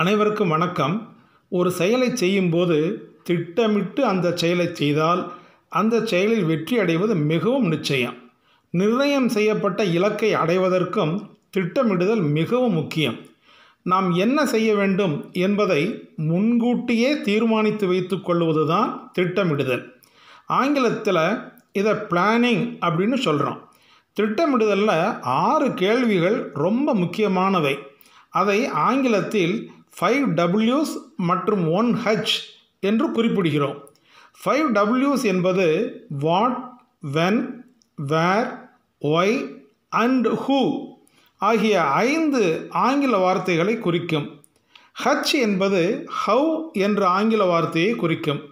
அனைவருக்கும் வணக்கம் ஒரு செயலை செய்யும்போது திட்டமிட்டு அந்த செயலை செய்தால் அந்த செயலில் வெற்றி அடைவது மிகவும் நிச்சயம் நிர்ணயம் செய்யப்பட்ட இலக்கை அடைவதற்கும் திட்டமிடுதல் மிகவும் முக்கியம் நாம் என்ன செய்ய வேண்டும் என்பதை முன்கூட்டியே தீர்மானித்து வைத்து கொள்வது தான் திட்டமிடுதல் ஆங்கிலத்தில் இதை பிளானிங் அப்படின்னு சொல்கிறோம் திட்டமிடுதலில் ஆறு கேள்விகள் ரொம்ப முக்கியமானவை அதை ஆங்கிலத்தில் ஃபைவ் டபுள்யூஸ் மற்றும் ஒன் ஹச் என்று குறிப்பிடுகிறோம் ஃபைவ் டபுள்யூஸ் என்பது what when where why and who ஆகிய ஐந்து ஆங்கில வார்த்தைகளை குறிக்கும் ஹச் என்பது ஹவ் என்ற ஆங்கில வார்த்தையை குறிக்கும்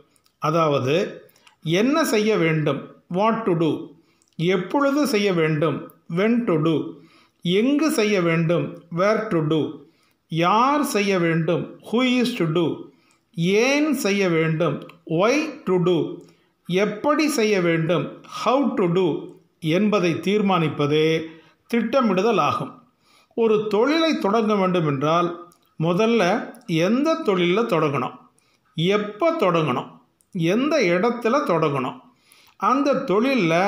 அதாவது என்ன செய்ய வேண்டும் வாட் டு டூ எப்பொழுது செய்ய வேண்டும் வென் டு டூ எங்கு செய்ய வேண்டும் வேர் டு டூ யார் செய்ய வேண்டும் ஹூ இஸ் டு டூ ஏன் செய்ய வேண்டும் ஒய் டு டூ எப்படி செய்ய வேண்டும் ஹவு டு டூ என்பதை தீர்மானிப்பதே திட்டமிடுதல் ஆகும் ஒரு தொழிலை தொடங்க வேண்டும் என்றால் முதல்ல எந்த தொழிலில் தொடங்கணும் எப்போ தொடங்கணும் எந்த இடத்துல தொடங்கணும் அந்த தொழிலில்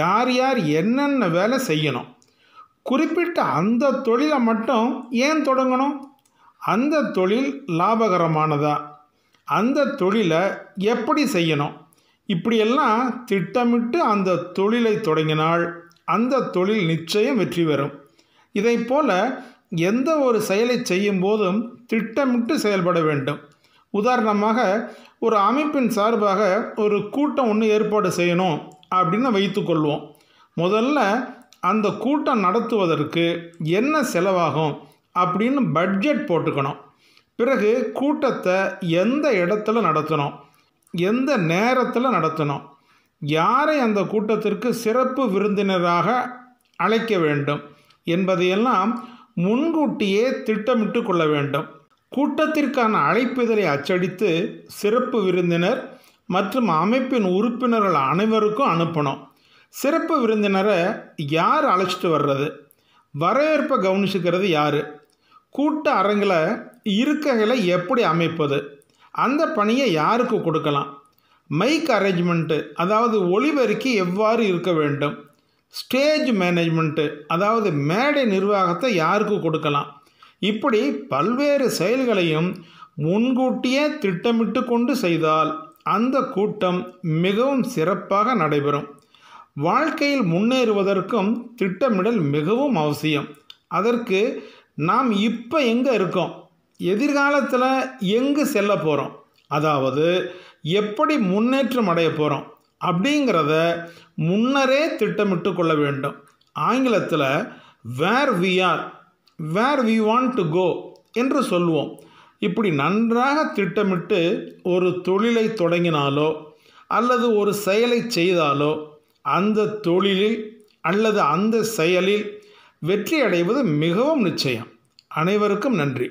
யார் யார் என்னென்ன வேலை செய்யணும் குறிப்பிட்ட அந்த தொழிலை மட்டும் ஏன் தொடங்கணும் அந்த தொழில் லாபகரமானதா அந்த தொழிலை எப்படி செய்யணும் இப்படியெல்லாம் திட்டமிட்டு அந்த தொழிலை தொடங்கினால் அந்த தொழில் நிச்சயம் வெற்றி பெறும் இதை போல எந்த ஒரு செயலை செய்யும் போதும் திட்டமிட்டு செயல்பட வேண்டும் உதாரணமாக ஒரு அமைப்பின் சார்பாக ஒரு கூட்டம் ஒன்று ஏற்பாடு செய்யணும் அப்படின்னு வைத்துக்கொள்வோம் முதல்ல அந்த கூட்டம் நடத்துவதற்கு என்ன செலவாகும் அப்படின்னு பட்ஜெட் போட்டுக்கணும் பிறகு கூட்டத்தை எந்த இடத்துல நடத்தணும் எந்த நேரத்தில் நடத்தணும் யாரை அந்த கூட்டத்திற்கு சிறப்பு விருந்தினராக அழைக்க வேண்டும் என்பதையெல்லாம் முன்கூட்டியே திட்டமிட்டு கொள்ள வேண்டும் கூட்டத்திற்கான அழைப்பிதழை அச்சடித்து சிறப்பு விருந்தினர் மற்றும் அமைப்பின் உறுப்பினர்கள் அனைவருக்கும் அனுப்பணும் சிறப்பு விருந்தினரை யார் அழைச்சிட்டு வர்றது வரவேற்பை கவனிச்சுக்கிறது யார் கூட்ட அரங்கில் இருக்கைகளை எப்படி அமைப்பது அந்த பணியை யாருக்கு கொடுக்கலாம் மைக் அரேஞ்ச்மெண்ட்டு அதாவது ஒளிபெருக்கி எவ்வாறு இருக்க வேண்டும் ஸ்டேஜ் மேனேஜ்மெண்ட்டு அதாவது மேடை நிர்வாகத்தை யாருக்கு கொடுக்கலாம் இப்படி பல்வேறு செயல்களையும் முன்கூட்டியே திட்டமிட்டு கொண்டு செய்தால் அந்த கூட்டம் மிகவும் சிறப்பாக நடைபெறும் வாழ்க்கையில் முன்னேறுவதற்கும் திட்டமிடல் மிகவும் அவசியம் அதற்கு நாம் இப்போ எங்கே இருக்கோம் எதிர்காலத்தில் எங்கு செல்ல போகிறோம் அதாவது எப்படி முன்னேற்றம் அடைய போகிறோம் அப்படிங்கிறத முன்னரே திட்டமிட்டு கொள்ள வேண்டும் ஆங்கிலத்தில் where we are where we want to go என்று சொல்லுவோம் இப்படி நன்றாக திட்டமிட்டு ஒரு தொழிலை தொடங்கினாலோ அல்லது ஒரு செயலை செய்தாலோ அந்த தொழிலில் அல்லது அந்த செயலில் வெற்றி அடைவது மிகவும் நிச்சயம் அனைவருக்கும் நன்றி